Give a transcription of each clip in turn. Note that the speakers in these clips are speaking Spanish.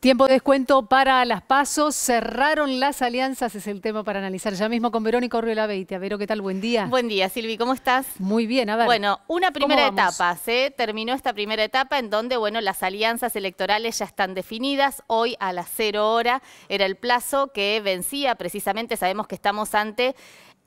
Tiempo de descuento para las pasos. Cerraron las alianzas, es el tema para analizar ya mismo con Verónica Orriola A Vero, ¿qué tal? Buen día. Buen día, Silvi, ¿cómo estás? Muy bien, a ver. Bueno, una primera etapa, se terminó esta primera etapa en donde, bueno, las alianzas electorales ya están definidas. Hoy a las cero hora era el plazo que vencía. Precisamente sabemos que estamos ante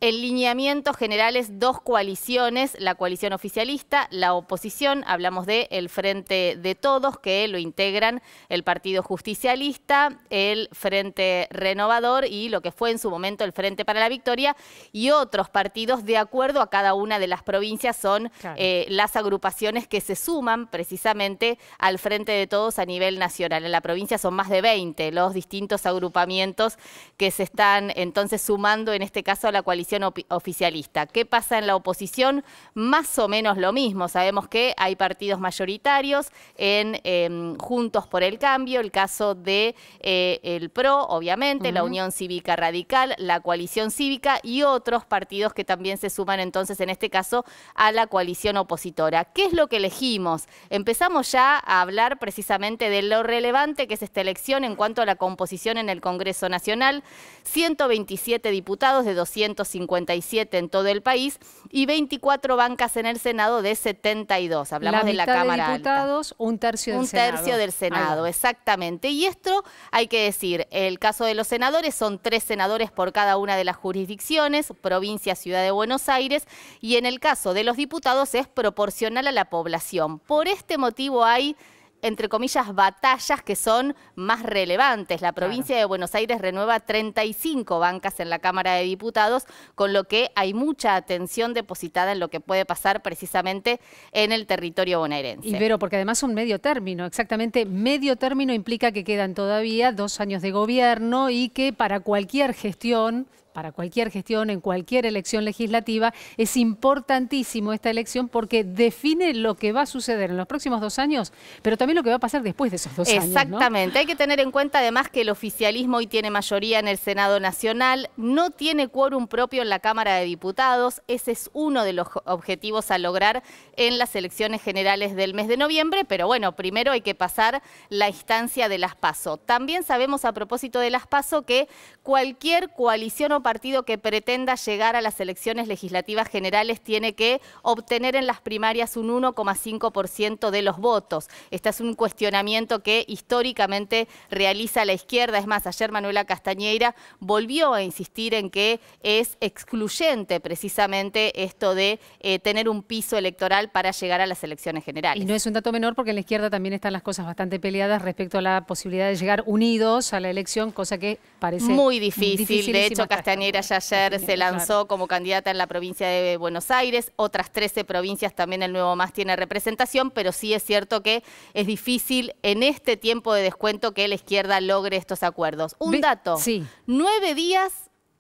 lineamiento lineamientos generales dos coaliciones, la coalición oficialista, la oposición, hablamos de el Frente de Todos, que lo integran el Partido Justicialista, el Frente Renovador y lo que fue en su momento el Frente para la Victoria, y otros partidos de acuerdo a cada una de las provincias son eh, las agrupaciones que se suman precisamente al Frente de Todos a nivel nacional. En la provincia son más de 20 los distintos agrupamientos que se están entonces sumando en este caso a la coalición oficialista. ¿Qué pasa en la oposición? Más o menos lo mismo. Sabemos que hay partidos mayoritarios en em, Juntos por el Cambio, el caso de eh, el PRO, obviamente, la Unión Cívica Radical, la coalición cívica y otros partidos que también se suman entonces, en este caso, a la coalición opositora. ¿Qué es lo que elegimos? Empezamos ya a hablar precisamente de lo relevante que es esta elección en cuanto a la composición en el Congreso Nacional. 127 diputados de 250 57 en todo el país y 24 bancas en el Senado de 72. Hablamos la de la Cámara de Diputados, un tercio del Senado. Un tercio del Senado, exactamente. Y esto hay que decir, el caso de los senadores son tres senadores por cada una de las jurisdicciones, provincia, ciudad de Buenos Aires, y en el caso de los diputados es proporcional a la población. Por este motivo hay entre comillas, batallas que son más relevantes. La provincia de Buenos Aires renueva 35 bancas en la Cámara de Diputados, con lo que hay mucha atención depositada en lo que puede pasar precisamente en el territorio bonaerense. Y Vero, porque además un medio término, exactamente medio término implica que quedan todavía dos años de gobierno y que para cualquier gestión para cualquier gestión, en cualquier elección legislativa, es importantísimo esta elección porque define lo que va a suceder en los próximos dos años, pero también lo que va a pasar después de esos dos años. Exactamente. Hay que tener en cuenta además que el oficialismo hoy tiene mayoría en el Senado Nacional, no tiene quórum propio en la Cámara de Diputados. Ese es uno de los objetivos a lograr en las elecciones generales del mes de noviembre, pero bueno, primero hay que pasar la instancia de las PASO. También sabemos a propósito de las PASO que cualquier coalición o partido que pretenda llegar a las elecciones legislativas generales tiene que obtener en las primarias un 1,5% de los votos. Este es un cuestionamiento que históricamente realiza la izquierda. Es más, ayer Manuela Castañeira volvió a insistir en que es excluyente precisamente esto de eh, tener un piso electoral para llegar a las elecciones generales. Y no es un dato menor porque en la izquierda también están las cosas bastante peleadas respecto a la posibilidad de llegar unidos a la elección, cosa que parece muy difícil. De hecho, Castañeira Castañera ya ayer se lanzó como candidata en la provincia de Buenos Aires, otras 13 provincias también el Nuevo Más tiene representación, pero sí es cierto que es difícil en este tiempo de descuento que la izquierda logre estos acuerdos. Un dato, sí. nueve días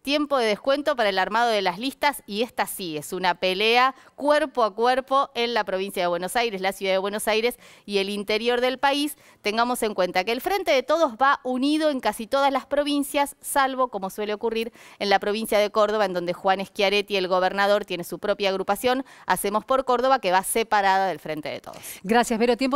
tiempo de descuento para el armado de las listas y esta sí es una pelea cuerpo a cuerpo en la provincia de Buenos Aires, la ciudad de Buenos Aires y el interior del país. Tengamos en cuenta que el Frente de Todos va unido en casi todas las provincias, salvo, como suele ocurrir, en la provincia de Córdoba, en donde Juan Schiaretti, el gobernador, tiene su propia agrupación. Hacemos por Córdoba, que va separada del Frente de Todos. Gracias, Vero. Tiempo